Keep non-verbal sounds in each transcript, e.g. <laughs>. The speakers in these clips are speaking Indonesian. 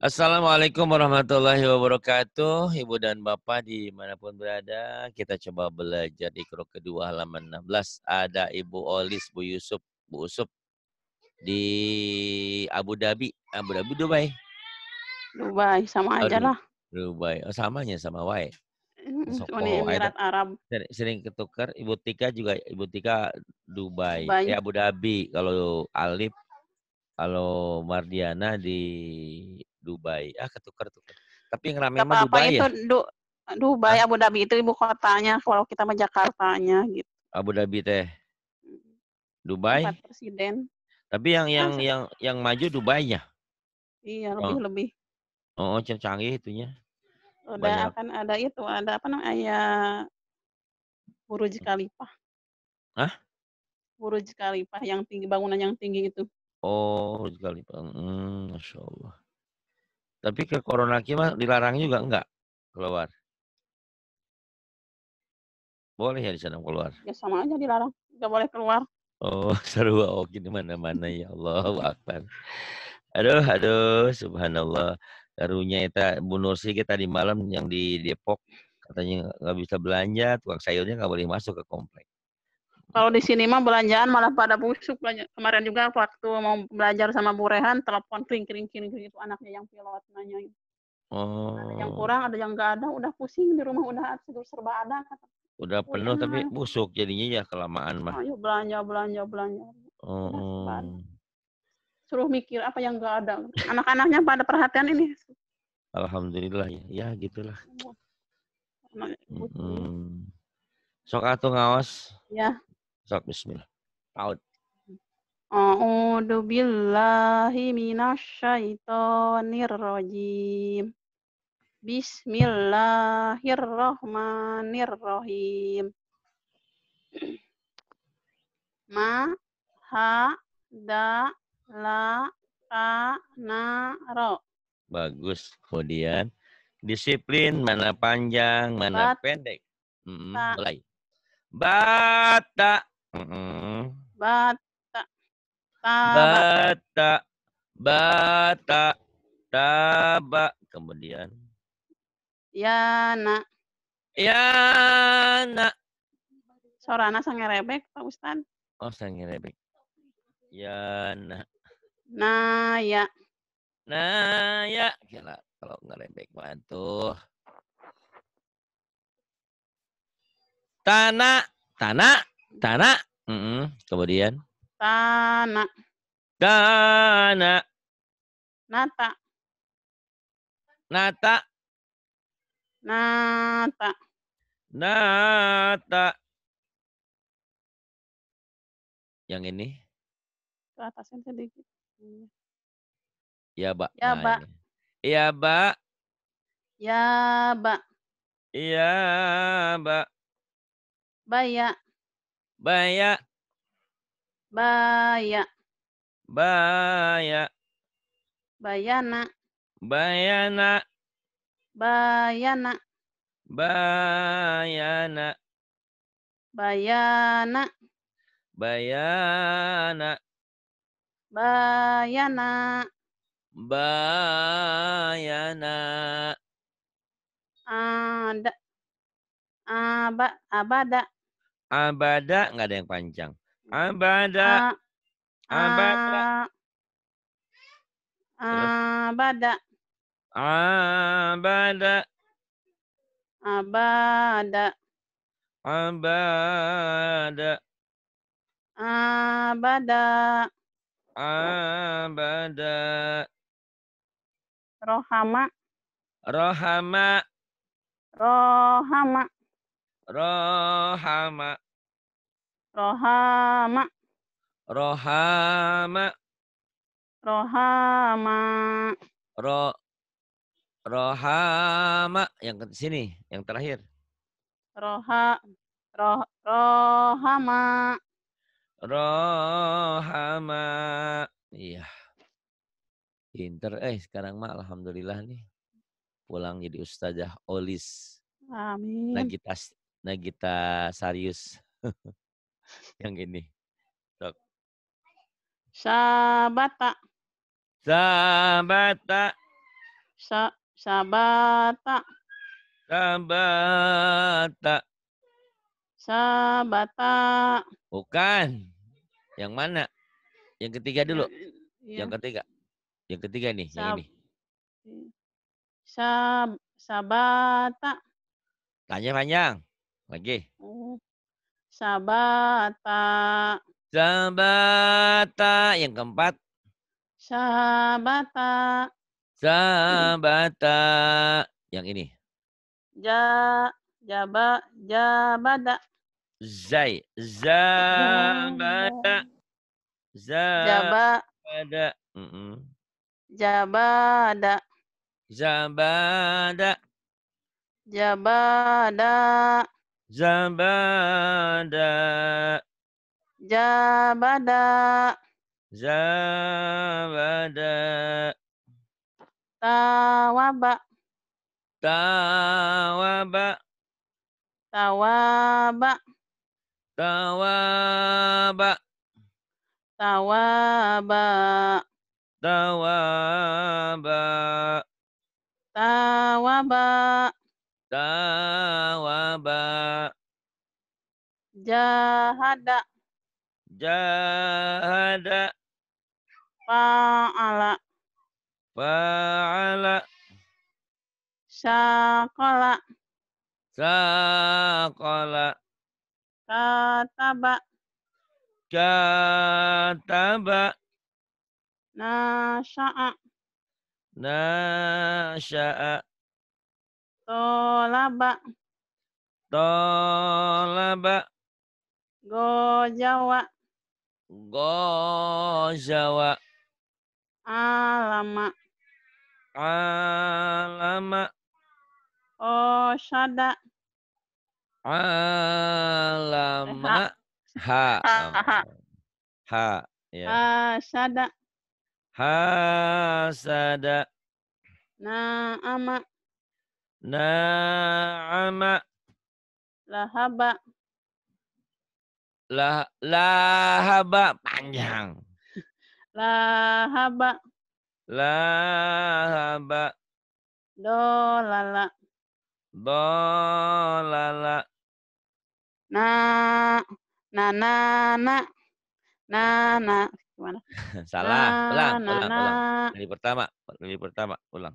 Assalamualaikum warahmatullahi wabarakatuh. Ibu dan Bapak dimanapun berada, kita coba belajar di kru kedua halaman 16. Ada Ibu Olis, Bu Yusuf, Bu Usup di Abu Dhabi. Abu Dhabi, Dubai. Dubai, sama aja lah. Dubai, oh, samanya sama Wai. Emirat Arab. Sering ketukar. Ibu Tika juga, Ibu Tika Dubai. Dubai. Eh, ya, Abu Dhabi. Kalau Alif, kalau Mardiana di Dubai. Ah, ketukar-tukar. Tapi yang ramai mah Dubai itu, ya. Du Dubai, Hah? Abu Dhabi itu ibu kotanya. Kalau kita mah Jakartanya gitu. Abu Dhabi teh. Dubai. Tempat presiden. Tapi yang kan yang yang yang maju Dubai nya. Iya, oh. lebih oh. lebih. Oh, oh canggih itunya. Udah Banyak. akan ada itu, ada apa namanya? Ayah Burj hmm. Khalifa. Hah? Burj Khalifa yang tinggi bangunan yang tinggi itu. Oh, Burj Khalifa. Hmm, Masya Allah. Tapi ke Corona mah dilarang juga enggak keluar. Boleh ya di sana keluar? Ya sama aja dilarang. Enggak boleh keluar. Oh, <laughs> seru oh gini mana-mana ya Allah Akbar. Aduh, aduh, subhanallah. Karunya eta Bu Nursi kita di malam yang di Depok katanya nggak bisa belanja, tukang sayurnya nggak boleh masuk ke komplek. Kalau di sini mah belanjaan malah pada busuk. Kemarin juga waktu mau belajar sama Bu Rehan, telepon kring kring kring itu anaknya yang pilot nanya. Oh. Ada yang oh. kurang, ada yang nggak ada, udah pusing di rumah, udah tidur serba ada. Kata. Udah penuh udah, tapi busuk jadinya ya kelamaan mah. Ayo belanja belanja belanja. Oh. Nah, Suruh mikir apa yang nggak ada. Anak-anaknya pada perhatian ini. Alhamdulillah ya, ya gitulah. -hmm. Sok atau ngawas. Ya. Zat bismillah. Paud. A'udzu billahi minasyaitonir rajim. Bismillahirrahmanirrahim. Ma ha da la ka na ro. Bagus. Kemudian disiplin mana panjang, mana Bat pendek. Hmm, mulai. Bata batak Bata. Ta Bata. Bata. Taba. Kemudian. Yana. Yana. Sorana rebek Pak Ustad. Oh, sangerebek. Yana. Naya. Naya. Gila, kalau ngerebek bantu. Tanah. Tanah. Tana. Mm -mm. Kemudian. Tana. Tana. Nata. Nata. Nata. Nata. Yang ini? Ke atasnya sedikit. Iya. Ya, Mbak. Ya, Mbak. Nah, iya, Mbak. Ya, Mbak. Iya, Mbak. Baya. Baya. Baya. Baya. Bayana. Bayana. Bayana. Bayana. Bayana. Bayana. Bayana. Bayana. Ada. Aba, abada. Abada nggak ada yang panjang. Abada. A, abada. Abada. Abada. Abada. Abada. Abada. Abada. Rohama. Rohama. Rohama. Rohama. Rohama. Rohama. Rohama. Ro Rohama yang ke sini, yang terakhir. Roha roh, Rohama. Rohama. Iya. Pinter eh sekarang mah alhamdulillah nih. Pulang jadi ustazah olis. Amin. Lagi tas Nagita Sarius. <laughs> yang ini. Dok. Sabata. Sabata. Sa sabata. Sabata. Sabata. Bukan. Yang mana? Yang ketiga dulu. Ya. Yang ketiga. Yang ketiga nih, Sab yang ini. Sab sabata. Tanya panjang. Lagi. Oh, Sabata. Sabata. Yang keempat. Sabata. Sabata. Yang ini. Ja, jaba, jabada. Zai. Zabada. Zabada. Jaba. Zabada. Jabada. Zabada. Jabada. Zabada. Jabada. Zabada. Tawaba. Tawaba. Tawaba. Tawaba. Tawaba. Tawaba. Tawaba. Jawaba. Jahada. Jahada. Fa'ala. Fa'ala. Syaqala. Syaqala. Kataba. Kataba. Nasya'a. Nasya'a. Tolaba. Tolaba. Gojawa. Gojawa. Alama. Alama. Oshada. Alama. Ha. Ha. Ha. Ya. Hasada. Hasada. Naama. Na'ama. Lahaba. Lah, lahaba panjang. <laughs> Lahaba. Lahaba. Dolala. Dolala. Na, na, na, na. Na, na. Gimana? <laughs> Salah. Ulang, ulang, ulang. Dari pertama, dari pertama, ulang.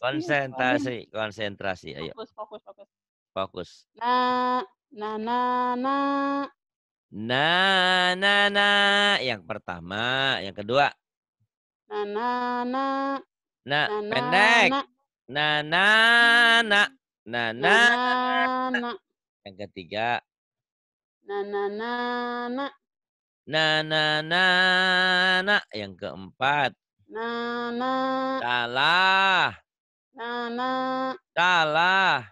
Konsentrasi, konsentrasi. Ayo. Fokus, fokus, fokus. Fokus. Na, na, na, na. Na, na, na. Yang pertama, yang kedua. Na, na, na. Na, pendek. Na, na, na. Na, na, na. na, na. Yang ketiga. Na, na, na, na. Na, na, na, na. Yang keempat. Nana. Salah. Nana. Salah.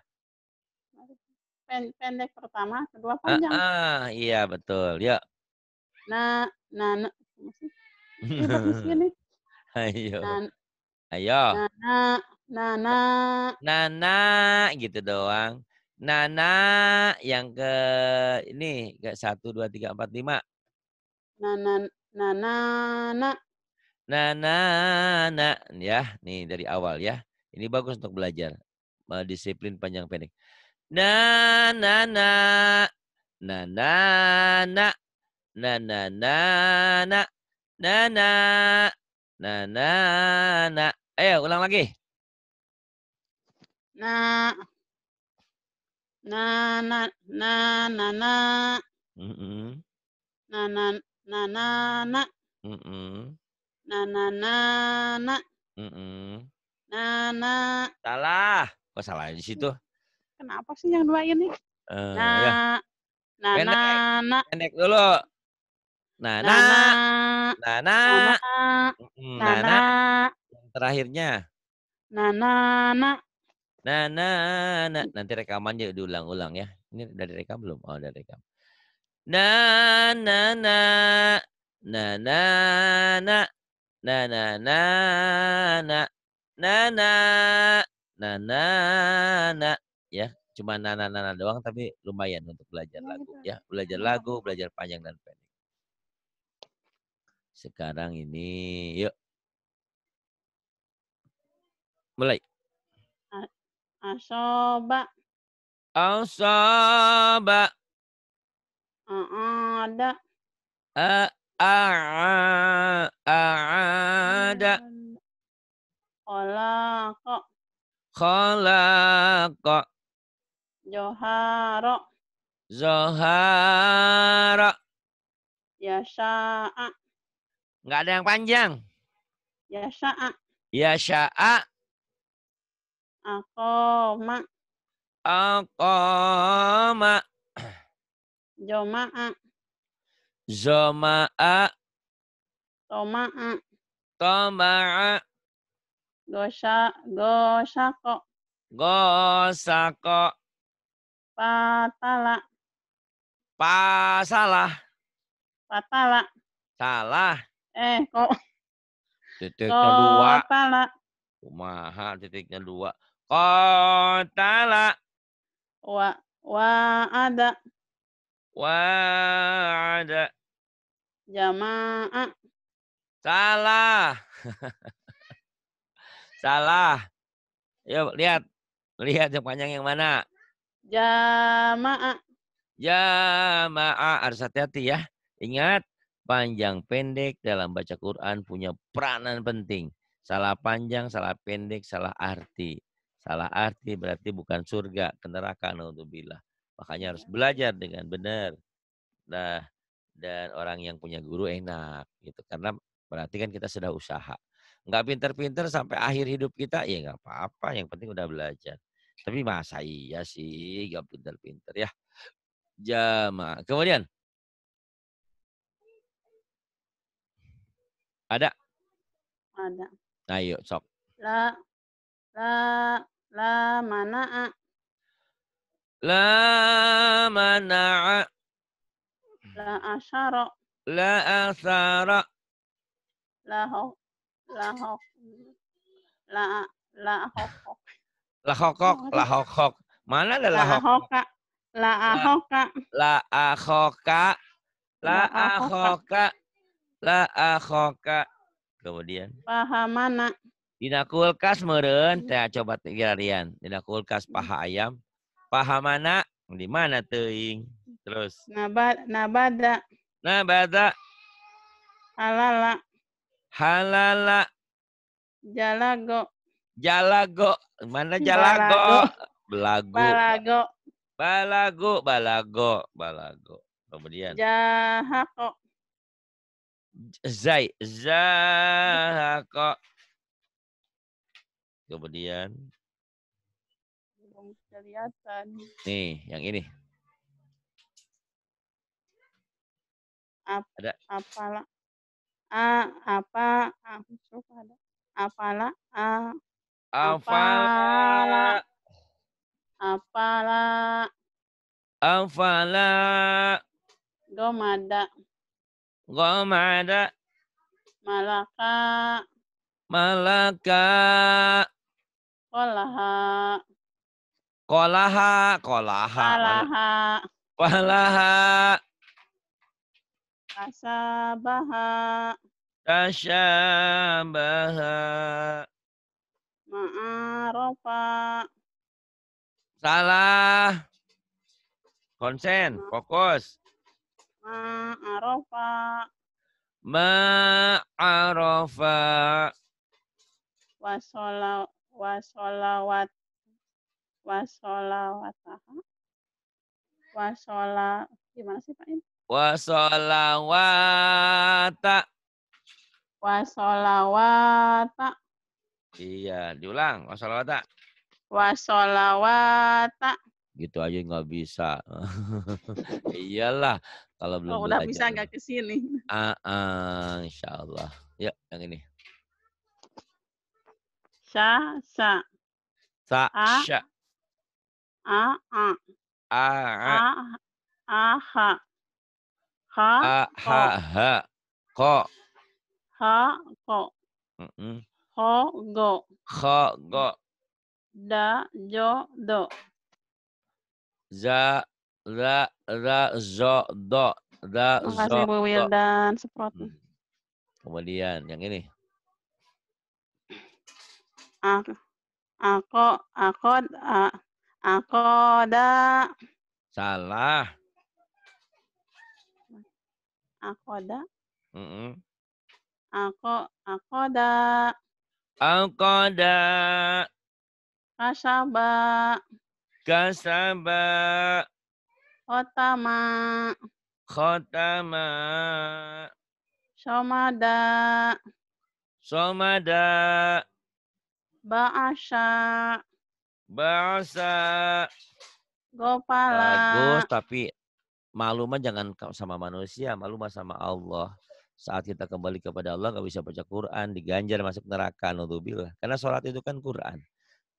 pendek pertama, kedua panjang. Ah, ah iya betul. Yuk. Na, nana. <laughs> Ayo. Nana. Ayo. Nana, nana. Nana gitu doang. Nana yang ke ini ke satu dua tiga empat lima. Nana, nana, nana na na na ya nih dari awal ya ini bagus untuk belajar eh, disiplin panjang pendek na na na na na na na na na na na na na na na ayo ulang lagi na na na na na na na na na na na Na na na na. Mm -mm. Na na. Salah. Kok salah di situ? Kenapa sih yang dua ini? Uh, na ya. na na na. Pendek dulu. Na na na na na na na. Terakhirnya. Na na na. na na na Nanti rekamannya diulang-ulang ya. Ini udah direkam belum? Oh, udah rekam. na na na na na na na na na na na na na na na ya cuma na na na, na doang tapi lumayan untuk belajar nah, lagu gitu. ya belajar lagu belajar panjang dan pendek sekarang ini yuk mulai asoba asoba ada A'ada. Khalaqa. Khalaqa. Johara. Zohara. Yasa'a. Enggak ada yang panjang. Yasa'a. Yasa'a. Akoma. Akoma. Joma'a. Zoma'a. Toma'a. Toma'a. Gosya, gosako. Gosako. Patala. Pasalah. Patala. Salah. Eh kok. Titiknya dua. Kotala. Kumaha titiknya dua. Kotala. Wa, wa ada. Wa'ada. Jama'ah Salah. <laughs> Salah. Yuk lihat. Lihat yang panjang yang mana. Jama'ah, Jama'ah Harus hati-hati ya. Ingat, panjang pendek dalam baca Quran punya peranan penting. Salah panjang, salah pendek, salah arti. Salah arti berarti bukan surga, ke untuk naudzubillah. Makanya harus iya. belajar dengan benar. Nah, dan orang yang punya guru enak gitu. Karena berarti kan kita sudah usaha. Nggak pinter-pinter sampai akhir hidup kita, ya nggak apa-apa. Yang penting udah belajar. Tapi masa iya sih nggak pinter-pinter ya. Jama. Kemudian. Ada? Ada. Ayo, nah, sok. La, la, la mana La mana'a. La asara. La asara. La ho. La ho. La la ho. La hokok, la hokok. Mana ada la hokok? La ahoka. La ahoka. La ahoka. La ahoka. Kemudian. Paha mana? Dina kulkas meren. Teh coba tiga harian. Dina kulkas hmm. paha ayam. Pahamana di mana teing Terus. Nabad nabada. Nabada. Halala. Halala. Jalago. Jalago. Mana Jalago? belago Balago. Balago, Balago, Balago. Kemudian. Jahako. Zai, Zahako. Kemudian kelihatan. Nih, yang ini. Ap, ada. apalah A, apa, a, ada. Apala, a, Afala. Afala. Afala. Gomada. Gomada. Malaka. Malaka. Kolaha. Kolaha, kolaha. Kolaha. Kolaha. Tasabaha. Tasyabaha. Ma'arofa. Salah. Konsen, fokus. Ma'arofa. Ma'arofa. wasolawat wasolawataha wasola gimana sih Pak ini? Wasolawata wasolawata iya diulang wasolawata wasolawata gitu aja nggak bisa <laughs> iyalah kalau belum oh, udah belajar. bisa ya. nggak kesini <laughs> ah, ah insyaallah, insya ya yang ini sa sa sa a, sya a a a a a a ha ha a ha ha ko ha ko mm ho go kho go da jo do za ra ra zo do ra zo kasih dan Wildan hmm. Kemudian yang ini. Aku aku aku a Aku ada. Salah. Aku ada. Mm -mm. ada. Aku ada. Kasaba. Kasaba. Khotama. Khotama. Somada. Somada. Bahasa. Bahasa Gopala. Bagus, tapi malu mah jangan sama manusia, malu mah sama Allah. Saat kita kembali kepada Allah, nggak bisa baca Quran, diganjar masuk neraka, nudubillah. Karena sholat itu kan Quran.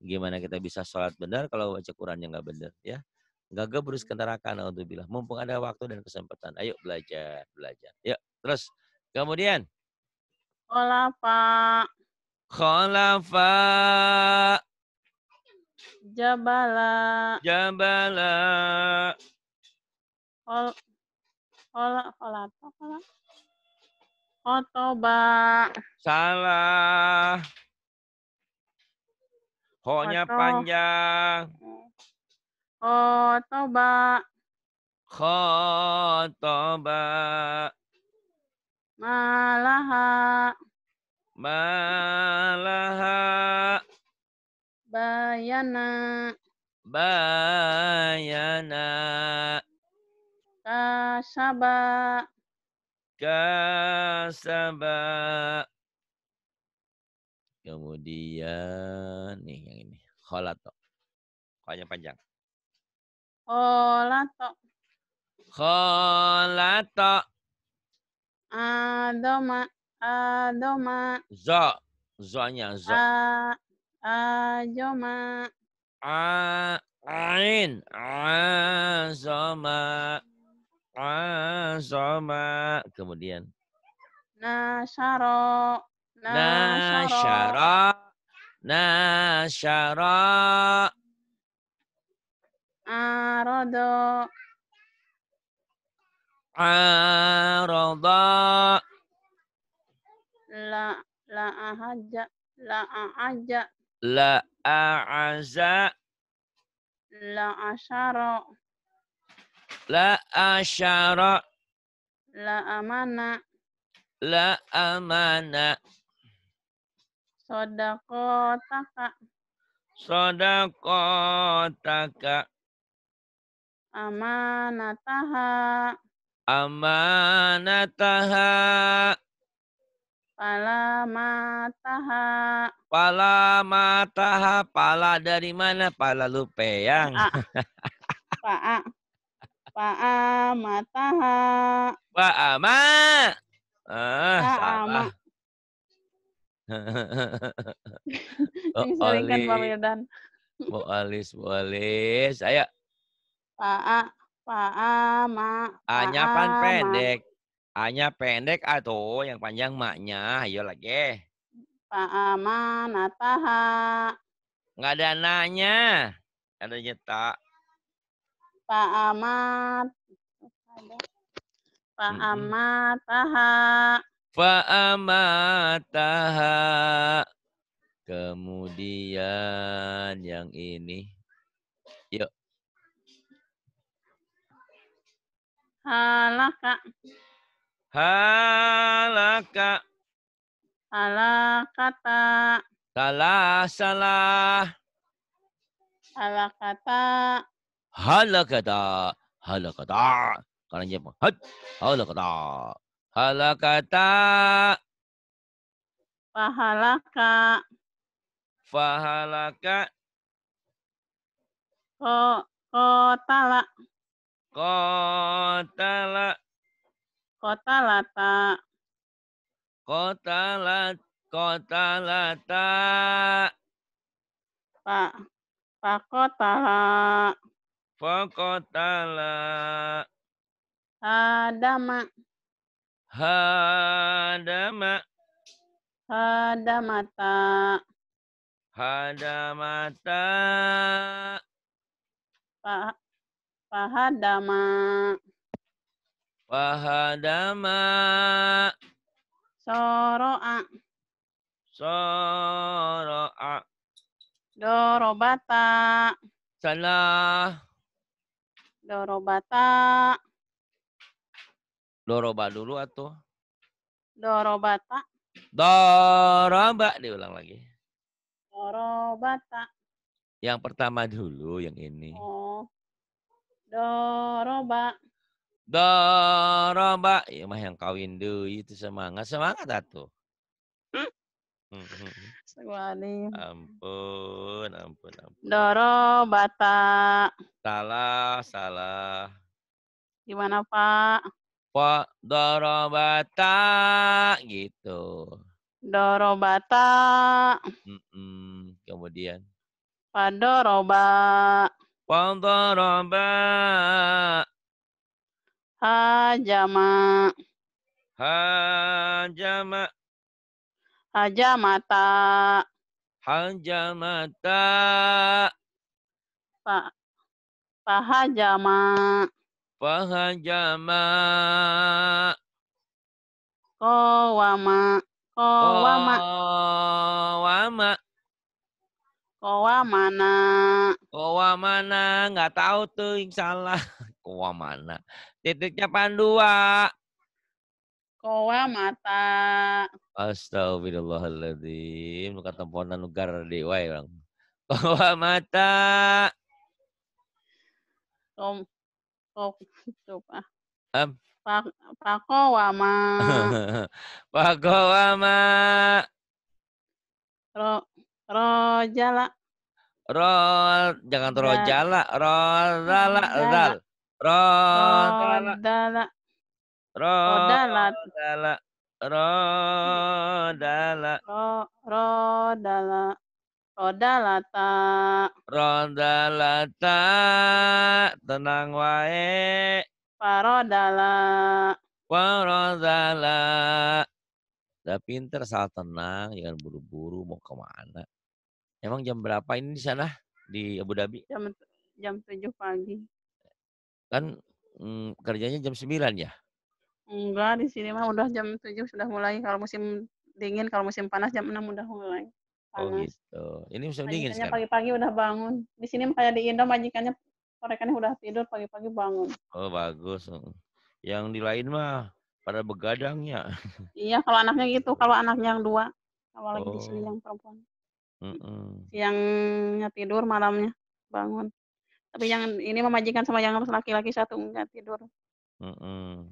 Gimana kita bisa sholat benar kalau baca Quran yang nggak benar, ya? Gak berus ke neraka, nudubillah. Mumpung ada waktu dan kesempatan, ayo belajar, belajar. ya terus. Kemudian. Kholafa. Kholafa Jabala. Jabala. Ol ol Olato Ola. Otoba. Salah. Ho-nya panjang. Khotoba. Malaha. Malaha. Malaha. Bayana. Bayana. Kasaba. Kasaba. Kemudian nih yang ini. Kholato. Kolanya panjang. Kholato. Kholato. Adoma. Adoma. Zo. Zonya. Zo. A Ajoma. Ah, A ah, ain azama ah, azama kemudian nasyara nasyara nasyara Arodo. Arodo. la la ahaja la ahaja La aza. La asyara. La asyara. La amana. La amana. Sodakotaka. Sodakotaka. Amanataha. Amanataha. Pala mataha. Pala mataha. Pala dari mana? Pala lupeyang. Pa'a. Pa'a mataha. Pa'a ma. Ah, salah. <laughs> Ini seringkan Pak alis, bu alis, Ayo. Pa'a. Pa'a ma. Pa-a, pan pendek. A-nya pendek atau yang panjang maknya. Ayo lagi. Fa'aman ataha. Enggak ada nanya. Ada tak. Fa'amat. Fa'amataha. Fa'amataha. Kemudian yang ini. Yuk. Kak. Halaka. Halakata. Salah, salah. Halakata. Halakata. Halakata. Kalian jawab. Hat. Halakata. Halakata. Fahalaka. Fahalaka. Ko, kotala. Kotala. Kota lata. Kota lata. Kota lata. Pak. pak pak kota, Kota Lata. Hadama. Hadama. Hadamata. Hadamata. Pak. pak hadama. Fahadama. Soroa. Soroa. Dorobata. Salah. Dorobata. Doroba dulu atau? Dorobata. Doroba diulang lagi. Dorobata. Yang pertama dulu yang ini. Oh. Doroba. Doroba. Ya mah yang kawin deui itu semangat. Semangat atuh. Wani. Hmm. Hmm, hmm, ampun, ampun, ampun. Doroba bata. Salah, salah. Gimana Pak? Pak Doroba bata gitu. Doroba bata. Mm -mm. Kemudian. Pak Doroba. Hajama. Hajama. Hajamata. Hajamata. Pa Pahajama. Pahajama. Kowama. Kowama. Kowama. Kowamana. Kowamana. Nggak tahu tuh yang salah mana? Titiknya Pandua. Koa mata. Astagfirullahaladzim. Luka ketemponan lugar di wae bang. mata. Tom. Kok coba. Um. Pak Pakowama. <laughs> Pakowama. Ro Rojala. Ro jangan rojala, rojala, rojala. Rodala. Rodala. Rodala. Rodala. Rodala. Rodalata. Rodalata. Tenang wae. Parodala. Parodala. Udah pinter salah tenang, jangan buru-buru mau kemana. Emang jam berapa ini di sana di Abu Dhabi? Jam jam 7 pagi. Kan mm, kerjanya jam 9 ya? Enggak, di sini mah udah jam 7 sudah mulai. Kalau musim dingin, kalau musim panas jam 6 udah mulai. Oh gitu. Ini musim dingin sekarang? pagi-pagi udah bangun. Di sini kayak di Indo majikannya mereka udah tidur, pagi-pagi bangun. Oh bagus. Yang di lain mah pada begadangnya. <laughs> Iya, kalau anaknya gitu. Kalau anaknya yang dua. Kalau oh. di sini oh. yang perempuan. Mm -mm. Siangnya tidur, malamnya bangun tapi jangan ini memajikan sama yang laki-laki satu enggak tidur mm -hmm.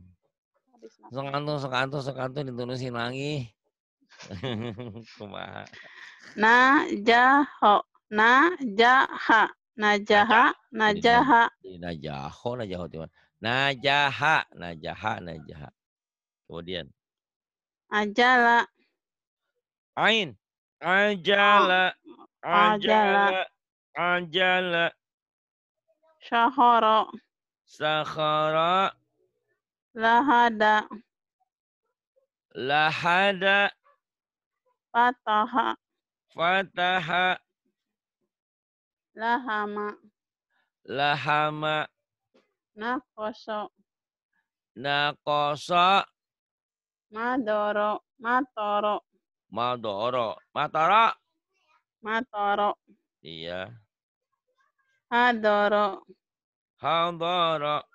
sekantung sekantung sekantung ditulisin lagi <laughs> kumaha na jaho na jaha najaha najaha nah, nah, nah, najaho najaho timan najaha najaha najaha kemudian ajala ain ajala oh. ajala ajala, ajala. Syahara. Sakhara. Lahada. Lahada. Fataha. Fataha. Lahama. Lahama. Nakoso. Nakoso. Madoro. Matoro. Madoro. Matoro. Matoro. Iya. Hadoro. Hadoro.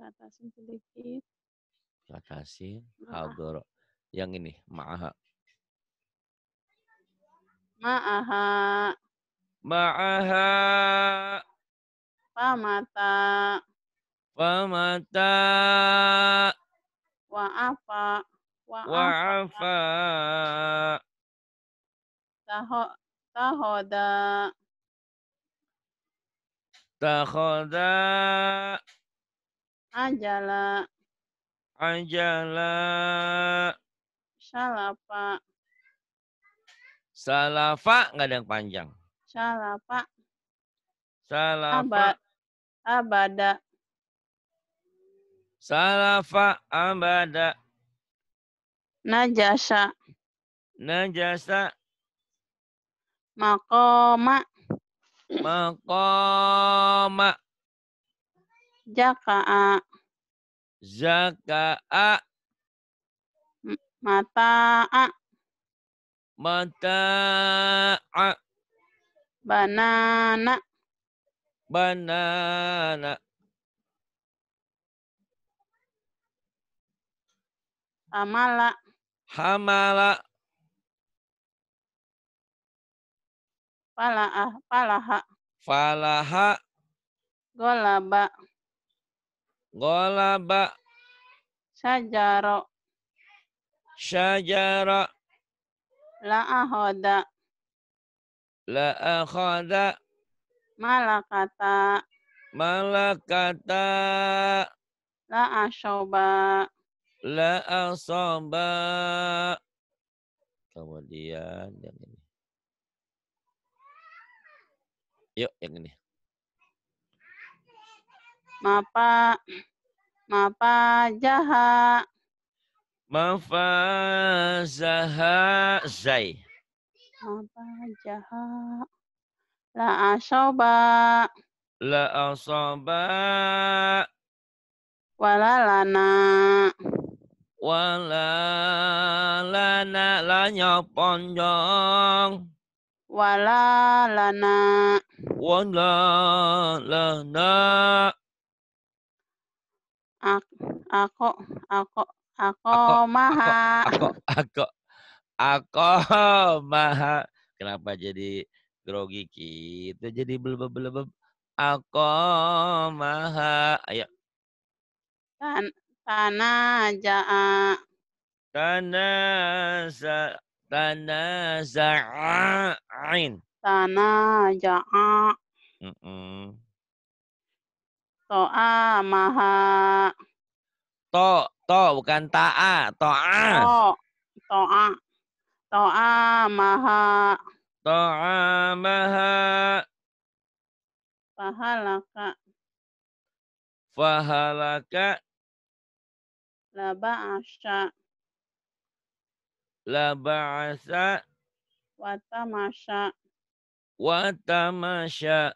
Batasin sedikit. Batasin. Hadoro. Yang ini, ma'aha. Ma'aha. Ma'aha. Pamata. Pamata. Wa'afa. Wa'afa. Taho. Tahoda. Takhoda ajala ajala salafa salafa nggak ada yang panjang salafa salafa Aba, abada salafa abada najasa najasa makoma Makoma. Jaka'a. Jaka'a. Mata'a. Mata'a. Banana. Banana. Hamala. Hamala. Falaha. falaha. Falaha. Golaba. Golaba. Sajaro. Sajaro, La'ahoda. La'ahoda. Malakata. Malakata. La'ashoba. asoba. Kemudian yang ini. Yuk, yang ini. Mapa mapa jaha Mapa jahat zai. Mapa jaha la asoba la asoba Walalana. Walalana. la nyoponjong wala lana wala lana aku aku aku maha aku aku aku maha kenapa jadi grogi kita gitu? jadi belebeb belebeb aku maha ayo tan tanah jaa tanah Tanaza'ain. Tanaja'a. Mm -mm. To'a maha. To, to bukan ta'a, to'a. to'a. To'a maha. To'a maha. Fahalaka. Fahalaka. Laba'asya. Labaasa, watamasha, watamasha,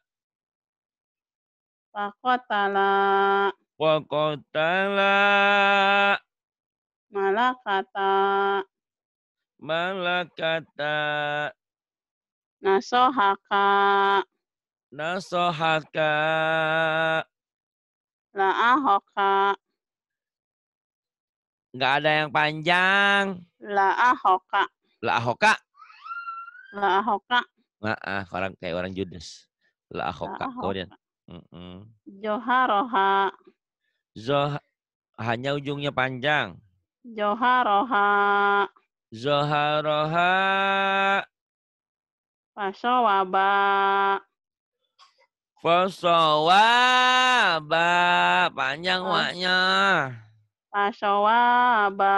tamasya wa malakata malakata nasohaka nasohaka la'ahoka Nggak ada yang panjang. La'ah ah, hoka. La'ah hoka. La'ah ah, hoka. La'ah, ah, orang kayak orang Judas. La'ah hoka. La Kemudian. Mm -mm. Joharoha. Zoh, hanya ujungnya panjang. Joharoha. Zoharoha. Fasawaba. Fasawaba. Panjang waknya. Fasyawaba.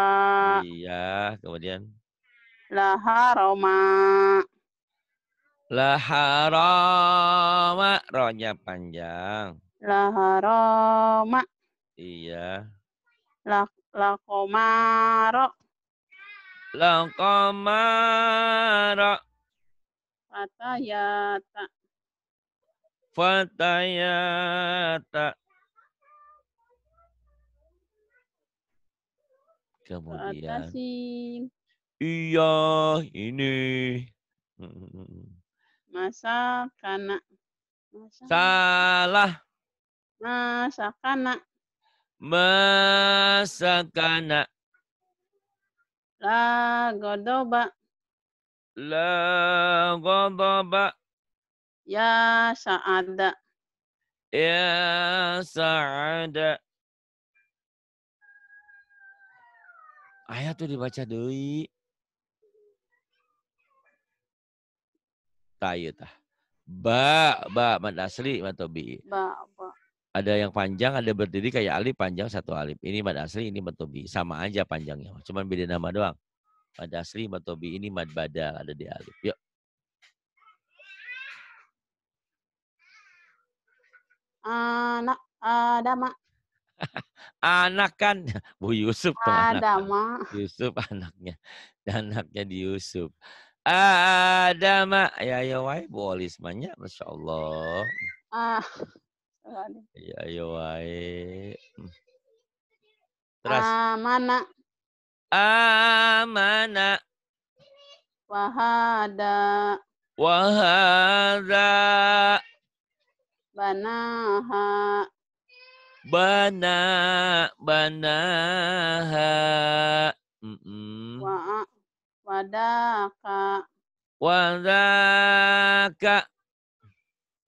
Iya, kemudian. Laharoma. Laharoma. Rohnya panjang. Laharoma. Iya. La lakomaro. Lakomaro. Fatayata. Fatayata. Kemudian atasin. Iya, ini. Masa kana. Masa Salah. Masa kana. Masa kana. La godoba. La godoba Ya sa'ada. Ya sa'ada. Ayah tuh dibaca doi, Tayo iya tah. Ba, ba, mad asli, mad tobi. Ba, ba. Ada yang panjang, ada berdiri kayak alif panjang satu alif. Ini mad asli, ini mad tobi. Sama aja panjangnya. Cuman beda nama doang. Mad asli, mad tobi. Ini mad badal, ada di alif. Yuk. anak uh, eh, mak anak kan <laughs> Bu Yusuf tuh ada Ma. Yusuf <laughs> anaknya anaknya di Yusuf ada mak ya ya wai Bu Olismanya Masya Allah ah ya ya wai terus amana amana wahada wahada banaha Bana banaha. Mm -mm. Wa wadaka. Wadaka.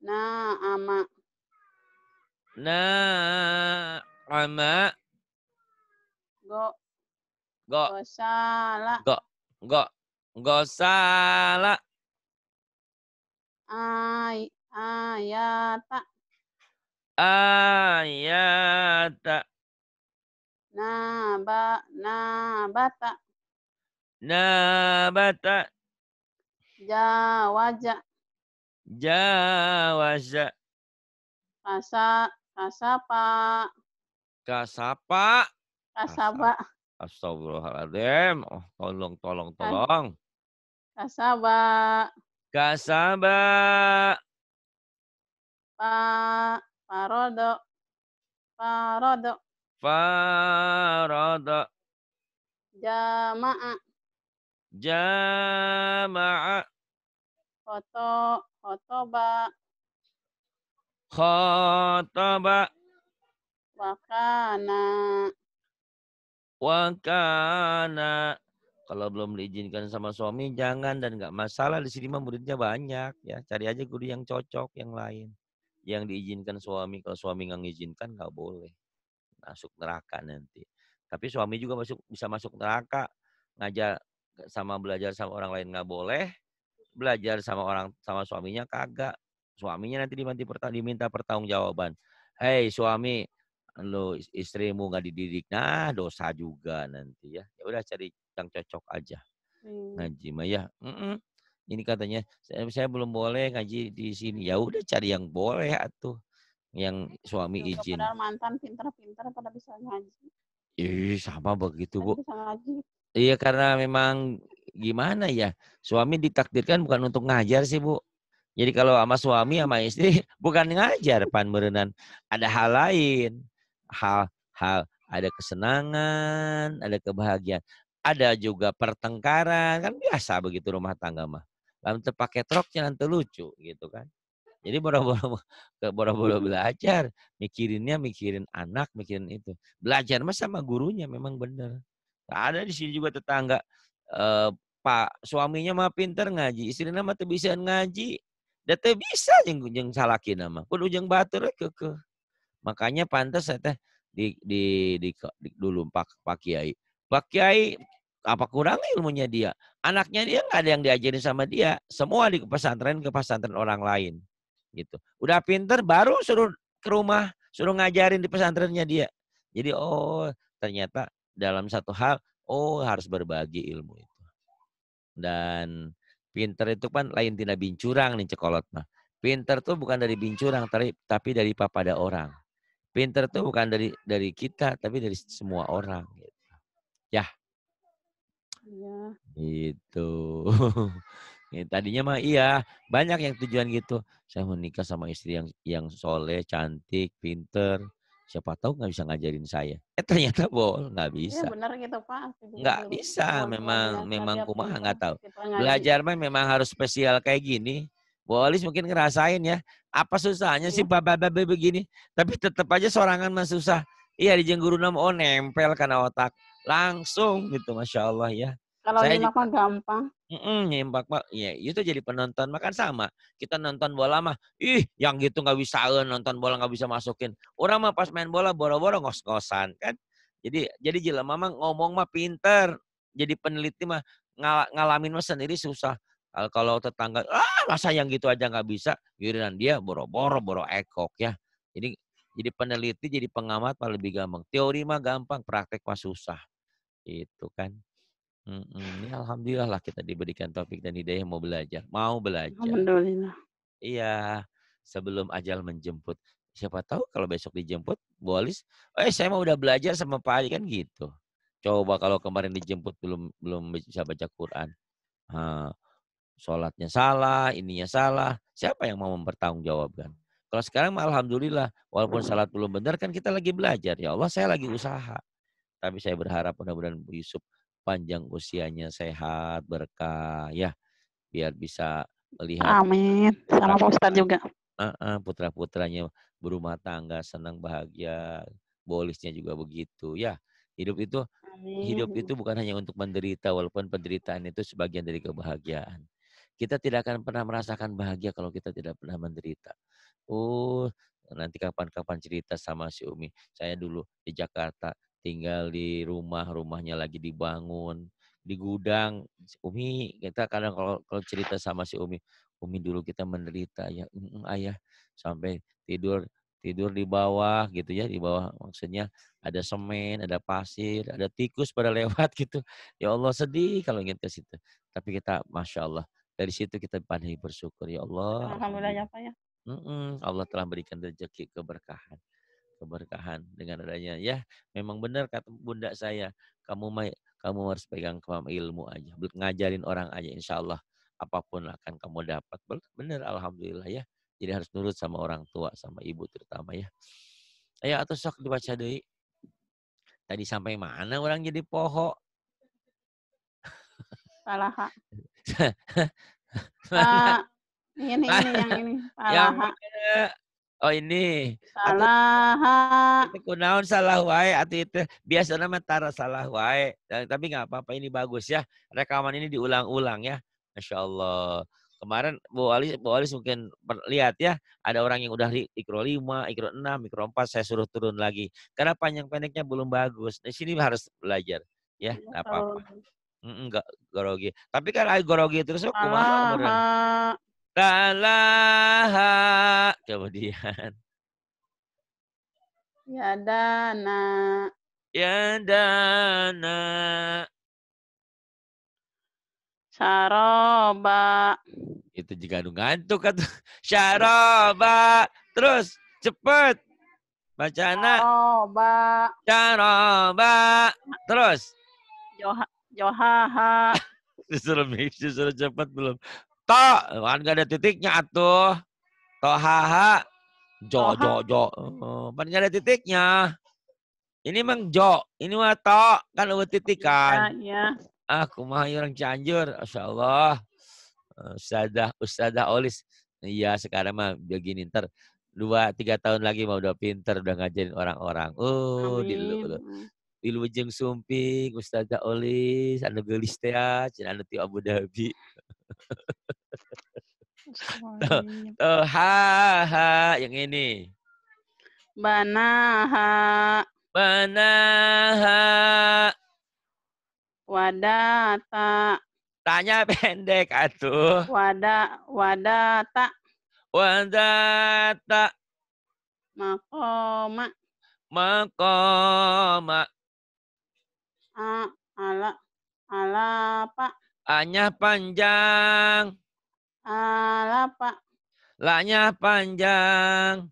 na ama Go. Go. Gosala. Go. Go. go Gosala. Ay. Ayata ayata. Ah, naba, nabata. Nabata. Jawaja. Jawaja. Kasa, kasapa. Kasapa. Kasaba. Astagfirullahaladzim. Oh, tolong, tolong, tolong. Kasaba. Kasaba. Pak. Farodo. Farodo. Farodo. Jama'a. Jama'a. Koto. Kotoba. Khotoba. Wakana. Wakana. Kalau belum diizinkan sama suami, jangan dan nggak masalah. Di sini mah muridnya banyak ya. Cari aja guru yang cocok, yang lain yang diizinkan suami kalau suami nggak ngizinkan nggak boleh masuk neraka nanti tapi suami juga masuk bisa masuk neraka ngajar sama belajar sama orang lain nggak boleh belajar sama orang sama suaminya kagak suaminya nanti diminta diminta pertanggungjawaban hei suami lo istrimu nggak dididik nah dosa juga nanti ya ya udah cari yang cocok aja hmm. ngaji mah ya mm -mm. Ini katanya saya, saya belum boleh ngaji di sini. Ya udah cari yang boleh atuh. Yang suami Juga izin. Padahal mantan pinter-pinter pada bisa ngaji. Ih, sama begitu, kan Bu. ngaji. Iya, karena memang gimana ya? Suami ditakdirkan bukan untuk ngajar sih, Bu. Jadi kalau sama suami sama istri <laughs> bukan ngajar pan merenan. Ada hal lain. Hal hal ada kesenangan, ada kebahagiaan, ada juga pertengkaran, kan biasa begitu rumah tangga mah lalu terpakai troknya nanti lucu gitu kan. Jadi boro-boro <laughs> boro-boro belajar, mikirinnya mikirin anak, mikirin itu. Belajar mah sama gurunya memang benar. Ada di sini juga tetangga eh, Pak suaminya mah pinter ngaji, istrinya mah bisa ngaji. Da teu bisa jeng jeung salakina nama. Kudu jeung batur ke Makanya pantas teh di, di, di, di, dulu Pak Pak Kiai. Pak Kiai apa kurang ilmunya dia. Anaknya dia nggak ada yang diajarin sama dia. Semua di pesantren ke pesantren orang lain. Gitu. Udah pinter baru suruh ke rumah, suruh ngajarin di pesantrennya dia. Jadi oh ternyata dalam satu hal oh harus berbagi ilmu itu. Dan pinter itu kan lain tidak bincurang nih cekolot mah. Pinter tuh bukan dari bincurang tapi dari papada orang. Pinter tuh bukan dari dari kita tapi dari semua orang gitu. Ya. Iya. Gitu. <laughs> ya, tadinya mah iya, banyak yang tujuan gitu. Saya menikah sama istri yang yang soleh, cantik, pinter. Siapa tahu nggak bisa ngajarin saya. <laughs> Eh ternyata bol, nggak iya, bisa. Iya benar gitu Pak. Nggak bisa, memang memang kumaha nggak tahu. Belajar mah memang harus spesial kayak gini. Bolis mungkin ngerasain ya. Apa susahnya sih baba iya. babe begini? Tapi tetap aja sorangan mah susah. Iya di nama oh nempel karena otak langsung gitu masya Allah ya kalau saya nyimak mah gampang. Mm nyimak mah, ya itu jadi penonton makan sama. Kita nonton bola mah, ih yang gitu nggak bisa eh, nonton bola nggak bisa masukin. Orang mah pas main bola boro-boro ngos-ngosan kan. Jadi jadi jelas mama ngomong mah pinter. Jadi peneliti mah ngal ngalamin mah sendiri susah. Kalau tetangga, ah masa yang gitu aja nggak bisa, giliran dia boro-boro boro ekok ya. Jadi jadi peneliti, jadi pengamat mah lebih gampang. Teori mah gampang, praktek mah susah. Itu kan. ini ya alhamdulillah lah kita diberikan topik dan ide yang mau belajar, mau belajar. Alhamdulillah. Iya, sebelum ajal menjemput. Siapa tahu kalau besok dijemput, Bolis, "Eh, saya mau udah belajar sama Pak Ali kan gitu. Coba kalau kemarin dijemput belum belum bisa baca Quran. Ha, sholatnya salah, ininya salah. Siapa yang mau mempertanggungjawabkan? Kalau sekarang alhamdulillah, walaupun salat belum benar kan kita lagi belajar. Ya Allah, saya lagi usaha. Tapi saya berharap mudah-mudahan Bu Yusuf panjang usianya sehat, berkah ya. Biar bisa melihat. Amin. Sama Pak Ustadz juga. Putra-putranya berumah tangga, senang, bahagia. Bolisnya juga begitu ya. Hidup itu Amin. hidup itu bukan hanya untuk menderita walaupun penderitaan itu sebagian dari kebahagiaan. Kita tidak akan pernah merasakan bahagia kalau kita tidak pernah menderita. Oh, nanti kapan-kapan cerita sama si Umi. Saya dulu di Jakarta tinggal di rumah, rumahnya lagi dibangun, di gudang. Umi kita kadang kalau kalau cerita sama si Umi, Umi dulu kita menderita ya, mm, ayah sampai tidur tidur di bawah gitu ya di bawah maksudnya ada semen ada pasir ada tikus pada <laughs> lewat gitu ya Allah sedih kalau ingat ke situ tapi kita masya Allah dari situ kita pandai bersyukur ya Allah alhamdulillah ya pak ya Allah telah berikan rezeki keberkahan keberkahan dengan adanya ya memang benar kata bunda saya kamu mai kamu harus pegang kemam ilmu aja ngajarin orang aja insya Allah apapun akan kamu dapat benar alhamdulillah ya jadi harus nurut sama orang tua sama ibu terutama ya ayo atau sok dibaca deh tadi sampai mana orang jadi poho salah uh, <laughs> ini ini yang ini <laughs> salah yang Oh ini. Salah. Itu kunaun salah wae atau itu biasa namanya tara salah wae. Tapi nggak apa-apa ini bagus ya. Rekaman ini diulang-ulang ya. Masya Allah. Kemarin Bu Ali, Bu Ali mungkin lihat ya, ada orang yang udah ikro 5, ikro 6, mikro 4, saya suruh turun lagi. Karena panjang pendeknya belum bagus. Di sini harus belajar. Ya, enggak iya, apa-apa. Enggak, gorogi. Tapi kan gorogi terus, kumaha talaha. Kemudian. Ya dana. Ya dana. Saroba. Itu jika ngantuk kan. Saroba. Terus cepat. Bacana. Saroba. Saroba. Terus. Joha. Johaha. <laughs> disuruh mix, disuruh cepat belum. To, kan gak ada titiknya atuh. To ha ha. Jo jo jo. Oh, kan gak ada titiknya. Ini mang jo, ini mah to, kan ada titik kan. Ya, ya. Aku mah ya orang Cianjur, Masya Allah. Ustazah, Olis. Iya sekarang mah begini ntar dua tiga tahun lagi mau udah pinter udah ngajarin orang-orang. Oh, di lu di jeng Sumping, ustadzah Olis, anu gelis teh, ah, anu Abu Dhabi tuh, nah, eh, ha ha yang ini. Banaha. Banaha. Wadata. Tanya <laughs> pendek atuh. Wada wadata. Wadata. Makoma. Makoma. A, ala, ala, pak. A-nya panjang. Ala pak. nya panjang.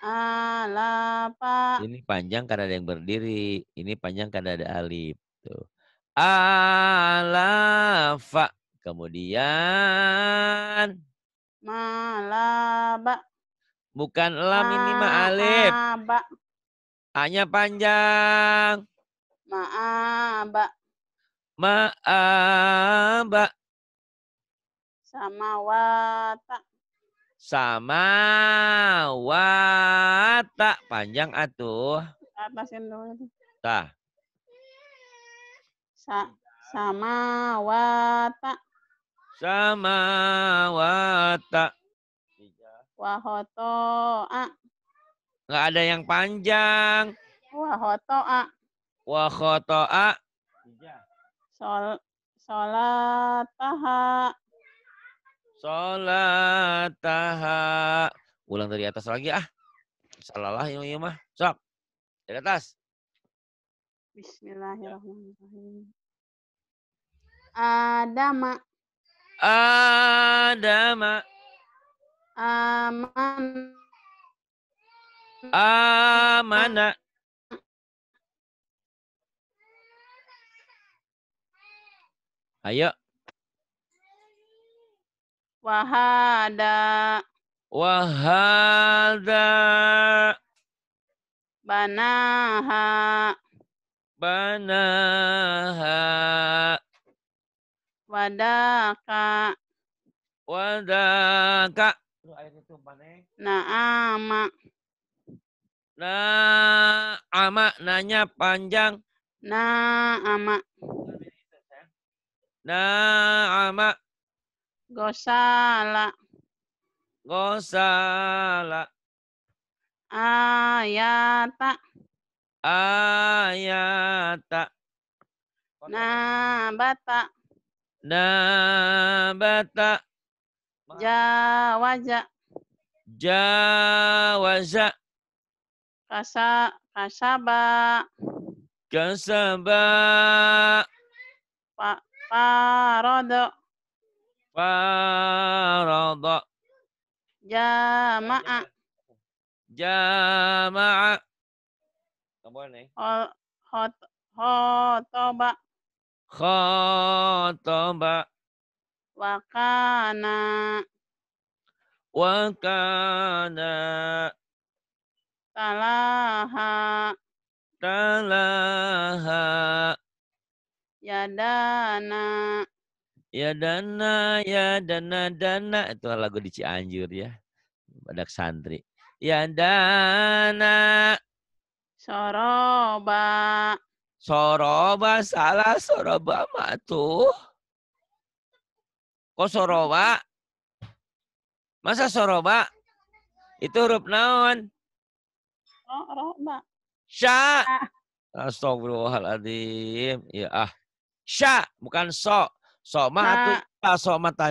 Ala pak. Ini panjang karena ada yang berdiri. Ini panjang karena ada alif. Tuh. Alafa. Kemudian. Malaba. Bukan lam ini ma alif. a Hanya panjang. Maaba. Ma'aba. Samawata. Samawata. Panjang atuh. Apa sih dulu? Tah. Sa samawata. Samawata. Wahotoa. Enggak ada yang panjang. Wahotoa. Wahotoa. Sol salat taha. Ulang dari atas lagi ah. Salah lah iya, ini iya, mah. Sok. Dari atas. Bismillahirrahmanirrahim. Adama. Adama. Aman. Amana. Ayo. Wahada. Wahada. Banaha. Banaha. Wadaka. Wadaka. Naama. Naama. Nanya panjang. Naama. Naama. Gosala. Gosala. Ayata. Ayata. Nabata. Nabata. Jawaja. Jawaja. Kasa, kasaba. Kasaba. Pak Farada. Farada. Jama'a. Jama'a. Tombol Hot khotoba. Khotoba. Wakana. Wakana. Talaha. Talaha. Ya dana, ya dana Ya dana dana itu lagu di Cianjur ya. Badak santri. Ya dana, Soroba. Soroba salah soroba matu. tuh. Kok soroba? Masa soroba? Itu huruf naon? Soroba. Sya. Ah. Astagfirullahaladzim. Ya ah. Sya, bukan so. So ma atau so ma ta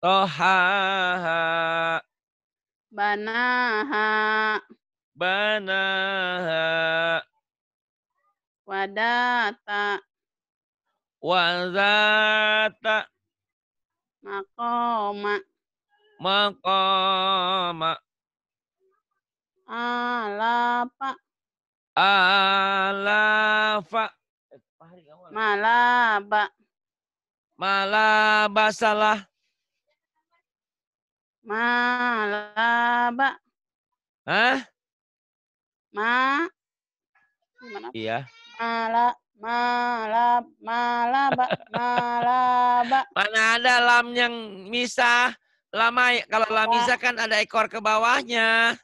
toha ha, bana ha, Banaha. Banaha. Wadata. Wadata. Makoma. Makoma. Alafa. Alafa. Malaba. Malaba salah. Malaba. Hah? Ma. Iya. Mala malab malaba malaba. Mana ada lam yang misah? Lama ya, kalau lam iya. misah kan ada ekor ke bawahnya.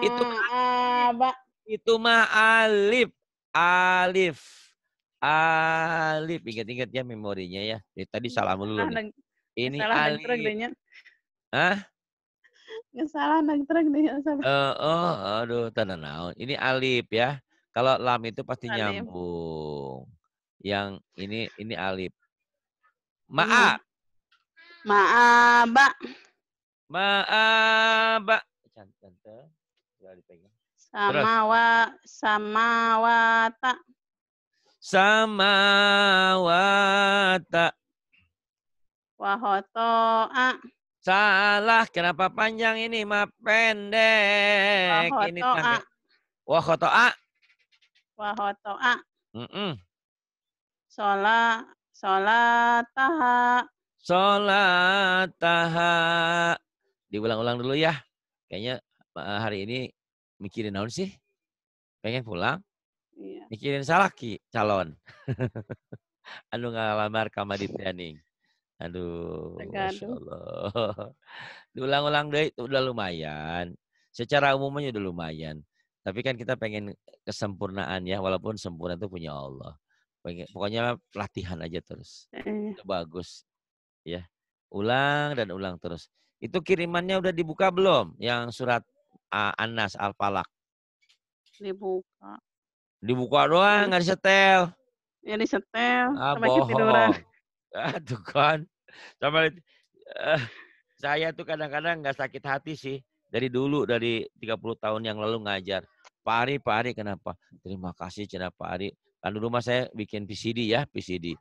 Itu mah kan itu mah alif. Alif. Alif. Ingat-ingat ya memorinya ya. tadi salah melulu. Ini salah alif. Hah? Ngesalah nang truk deh. Uh, oh, aduh, tanah naon. Ini alif ya. Kalau lam itu pasti alif. nyambung. Yang ini ini alif. Ma'a. Hmm. Mbak. cantik Cantik nggak dipegang. Samawa, samawata. Samawata. Wahotoa. Salah, kenapa panjang ini? Ma pendek. Wahotoa. Ini Wahotoa. Wahotoa. Mm -mm. Sholat, sholataha. Diulang-ulang dulu ya. Kayaknya hari ini mikirin naon sih? Pengen pulang? Iya. Mikirin ki calon. anu <laughs> ngalamar kama di training. Aduh, Masya Allah. <laughs> Diulang-ulang deh itu udah lumayan. Secara umumnya udah lumayan. Tapi kan kita pengen kesempurnaan ya, walaupun sempurna itu punya Allah. Pengen, pokoknya latihan aja terus. Eh. Itu bagus. Ya. Ulang dan ulang terus. Itu kirimannya udah dibuka belum? Yang surat Eh, Anas Al Falak? Dibuka. Dibuka doang, nggak disetel. Ya disetel, ah, bohong. Aduh kan. sama uh, saya tuh kadang-kadang nggak sakit hati sih dari dulu dari 30 tahun yang lalu ngajar. Pak Ari, Pak Ari kenapa? Terima kasih cina Pak Ari. Kan dulu mas saya bikin PCD ya, PCD.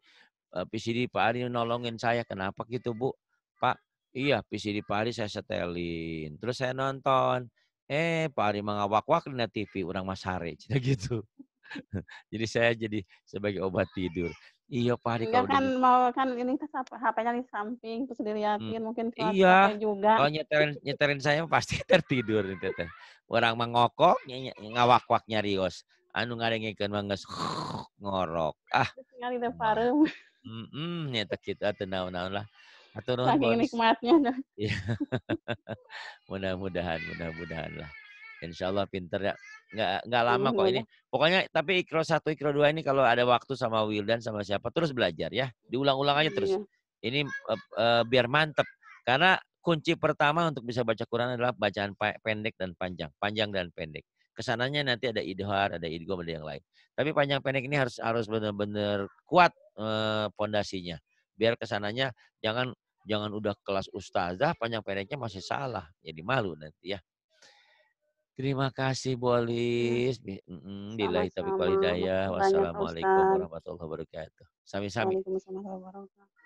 Uh, eh, PCD Pak Ari nolongin saya. Kenapa gitu Bu? Pak, iya PCD Pak Ari saya setelin. Terus saya nonton eh Pak Ari mengawak-wak di TV orang Mas Hare <laughs> gitu. jadi saya jadi sebagai obat tidur. Iya Pak Ari iya kan mau kan ini kan HP-nya di samping terus dilihatin hmm. mungkin iya. juga. Kalau nyeterin nyeterin saya pasti <laughs> tertidur nih Orang mengokok ngawak-wak nyarios. Anu ikan mangges <laughs> ngorok. Ah. Ngali deh yang Hmm, hmm nyetak kita gitu, tenaw, naun lah. Atau nonton Saking nikmatnya. <laughs> Iya. mudah-mudahan, mudah-mudahan lah. Insya Allah pinter ya. Nggak, nggak lama kok ini. Pokoknya tapi ikro satu, ikro dua ini kalau ada waktu sama Wildan sama siapa terus belajar ya. Diulang-ulang aja terus. Iya. Ini uh, uh, biar mantep. Karena kunci pertama untuk bisa baca Quran adalah bacaan pendek dan panjang, panjang dan pendek. Kesananya nanti ada idhar, ada idgom ada yang lain. Tapi panjang pendek ini harus harus benar-benar kuat pondasinya. Eh, biar kesananya jangan Jangan udah kelas ustazah, panjang pendeknya masih salah. Jadi malu nanti ya. Terima kasih Bu Alis. mm Bila Wassalamualaikum warahmatullahi wabarakatuh. Sami-sami. Waalaikumsalam warahmatullahi wabarakatuh.